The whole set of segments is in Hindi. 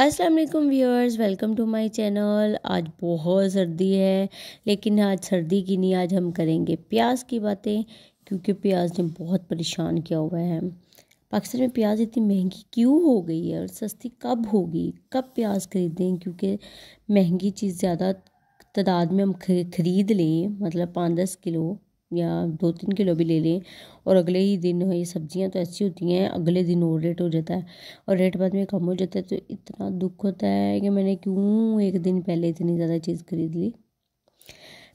अस्सलाम वालेकुम viewers welcome to my channel आज बहुत सर्दी है लेकिन आज सर्दी की नहीं आज हम करेंगे प्याज की बातें क्योंकि प्याज ने बहुत परेशान किया हुआ है पाकिस्तान में प्याज इतनी महंगी क्यों हो गई है और सस्ती कब होगी कब प्याज खरीदें क्योंकि महंगी चीज़ ज़्यादा तादाद में हम खरीद लें मतलब पाँच दस किलो या दो तीन किलो भी ले लें और अगले ही दिन ये सब्जियां तो ऐसी होती हैं अगले दिन और रेट हो जाता है और रेट बाद में कम हो जाता है तो इतना दुख होता है कि मैंने क्यों एक दिन पहले इतनी ज़्यादा चीज़ खरीद ली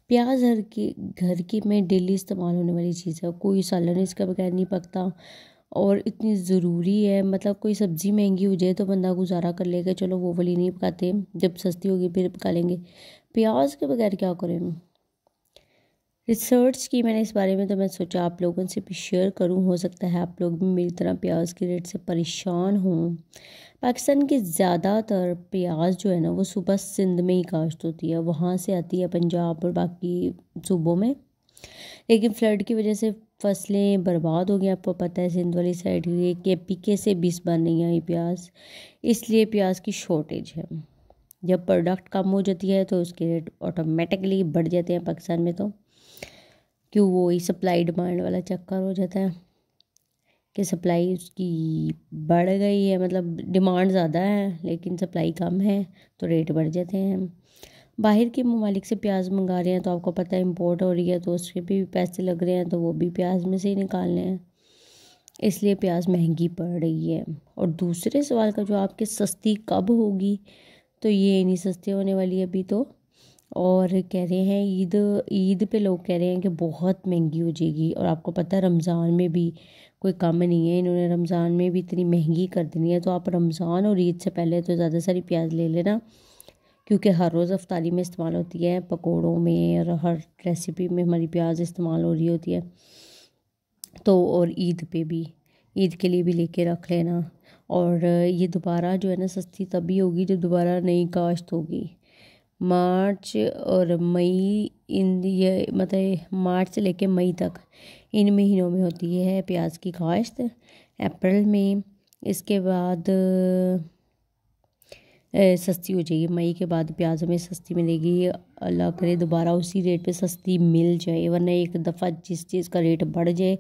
प्याज हर के घर के में डेली इस्तेमाल होने वाली चीज़ है कोई सालन इसका बगैर नहीं पकता और इतनी ज़रूरी है मतलब कोई सब्ज़ी महंगी हो जाए तो बंदा गुजारा कर लेगा चलो वो वाली नहीं पकाते जब सस्ती होगी फिर पका लेंगे प्याज के बगैर क्या करें रिसर्च की मैंने इस बारे में तो मैं सोचा आप लोगों से भी शेयर करूं हो सकता है आप लोग भी मेरी तरह प्याज के रेट से परेशान हों पाकिस्तान की ज़्यादातर प्याज जो है ना वो सुबह सिंध में ही काश्त होती है वहाँ से आती है पंजाब और बाकी सूबों में लेकिन फ्लड की वजह से फसलें बर्बाद हो गई आपको पता है सिंध वाली साइड हुई के पी के से बीस बार नहीं आई प्याज इसलिए प्याज की शॉर्टेज है जब प्रोडक्ट कम हो जाती है तो उसके रेट ऑटोमेटिकली बढ़ जाते हैं पाकिस्तान में तो कि वो ही सप्लाई डिमांड वाला चक्कर हो जाता है कि सप्लाई उसकी बढ़ गई है मतलब डिमांड ज़्यादा है लेकिन सप्लाई कम है तो रेट बढ़ जाते हैं बाहर के ममालिक से प्याज मंगा रहे हैं तो आपको पता है इम्पोर्ट हो रही है तो उसके भी पैसे लग रहे हैं तो वो भी प्याज में से ही निकाल रहे हैं इसलिए प्याज महंगी पड़ रही है और दूसरे सवाल का जो आपके सस्ती कब होगी तो ये नहीं सस्ती होने वाली अभी तो और कह रहे हैं ईद ईद पे लोग कह रहे हैं कि बहुत महंगी हो जाएगी और आपको पता है रमज़ान में भी कोई कम नहीं है इन्होंने रमज़ान में भी इतनी महंगी कर देनी है तो आप रमज़ान और ईद से पहले तो ज़्यादा सारी प्याज ले लेना क्योंकि हर रोज़ अफ्तारी में इस्तेमाल होती है पकोड़ों में और हर रेसिपी में हमारी प्याज इस्तेमाल हो रही होती है तो और ईद पे भी ईद के लिए भी लेके रख लेना और ये दोबारा जो है ना सस्ती तभी होगी जब दोबारा नई काश्त होगी मार्च और मई इन ये मतलब मार्च से लेके मई तक इन महीनों में होती है प्याज की काश्त अप्रैल में इसके बाद सस्ती हो जाएगी मई के बाद प्याज हमें सस्ती मिलेगी अल्लाह करे दोबारा उसी रेट पे सस्ती मिल जाए वरना एक दफ़ा जिस चीज़ का रेट बढ़ जाए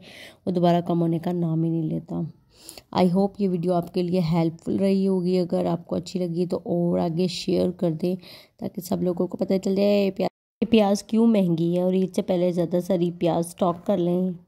वो दोबारा कम होने का नाम ही नहीं लेता आई होप ये वीडियो आपके लिए हेल्पफुल रही होगी अगर आपको अच्छी लगी तो और आगे शेयर कर दें ताकि सब लोगों को पता चल जाए प्याज प्याज क्यों महंगी है और ईद से पहले ज़्यादा सारी प्याज स्टॉक कर लें